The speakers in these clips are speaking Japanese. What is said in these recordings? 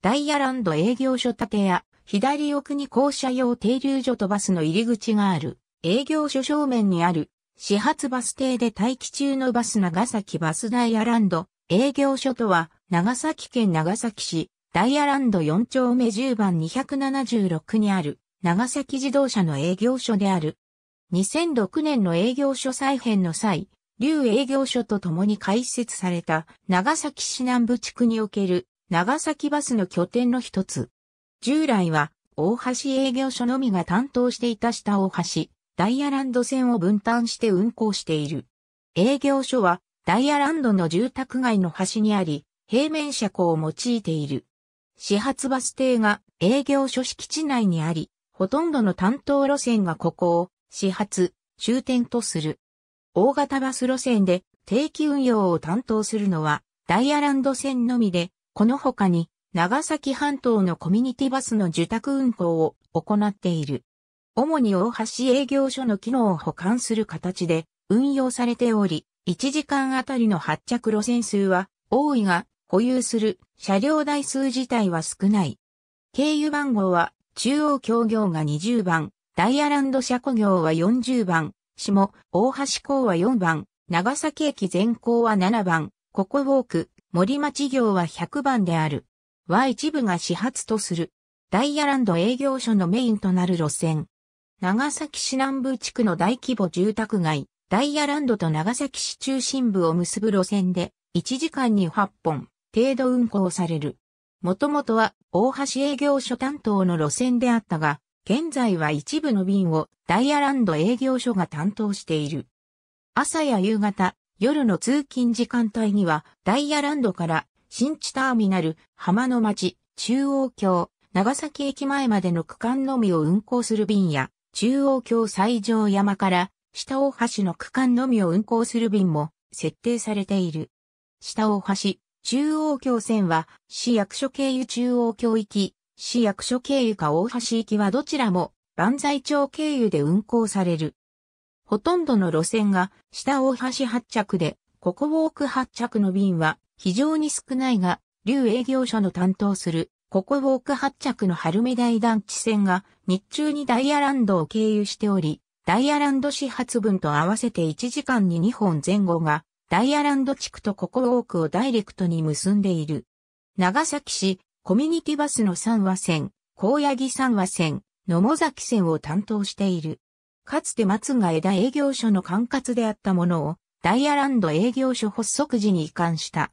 ダイヤランド営業所建屋、左奥に校舎用停留所とバスの入り口がある、営業所正面にある、始発バス停で待機中のバス長崎バスダイヤランド営業所とは、長崎県長崎市、ダイヤランド4丁目10番276にある、長崎自動車の営業所である。2006年の営業所再編の際、竜営業所と共に開設された長崎市南部地区における長崎バスの拠点の一つ。従来は、大橋営業所のみが担当していた下大橋、ダイヤランド線を分担して運行している。営業所は、ダイヤランドの住宅街の端にあり、平面車庫を用いている。始発バス停が営業所敷地内にあり、ほとんどの担当路線がここを始発、終点とする。大型バス路線で定期運用を担当するのはダイヤランド線のみで、この他に、長崎半島のコミュニティバスの受託運行を行っている。主に大橋営業所の機能を保管する形で運用されており、1時間あたりの発着路線数は多いが、保有する車両台数自体は少ない。経由番号は中央協業が20番、ダイヤランド車庫業は40番、下、大橋港は4番、長崎駅全港は7番、ココウォーク、森町業は100番である。は一部が始発とする。ダイヤランド営業所のメインとなる路線。長崎市南部地区の大規模住宅街、ダイヤランドと長崎市中心部を結ぶ路線で、1時間に8本、程度運行される。もともとは大橋営業所担当の路線であったが、現在は一部の便をダイヤランド営業所が担当している。朝や夕方、夜の通勤時間帯には、ダイヤランドから新地ターミナル、浜の町、中央橋、長崎駅前までの区間のみを運行する便や、中央橋最上山から下大橋の区間のみを運行する便も設定されている。下大橋、中央橋線は、市役所経由中央橋行き、市役所経由か大橋行きはどちらも、万歳町経由で運行される。ほとんどの路線が下大橋発着で、ここウォーク発着の便は非常に少ないが、流営業所の担当する、ここウォーク発着の春目台団地線が日中にダイヤランドを経由しており、ダイヤランド始発分と合わせて1時間に2本前後が、ダイヤランド地区とここウォークをダイレクトに結んでいる。長崎市、コミュニティバスの3和線、高野木3和線、野茂崎線を担当している。かつて松が枝営業所の管轄であったものを、ダイヤランド営業所発足時に移管した。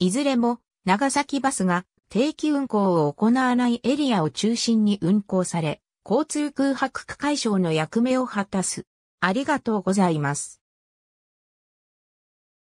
いずれも、長崎バスが定期運行を行わないエリアを中心に運行され、交通空白区解消の役目を果たす。ありがとうございます。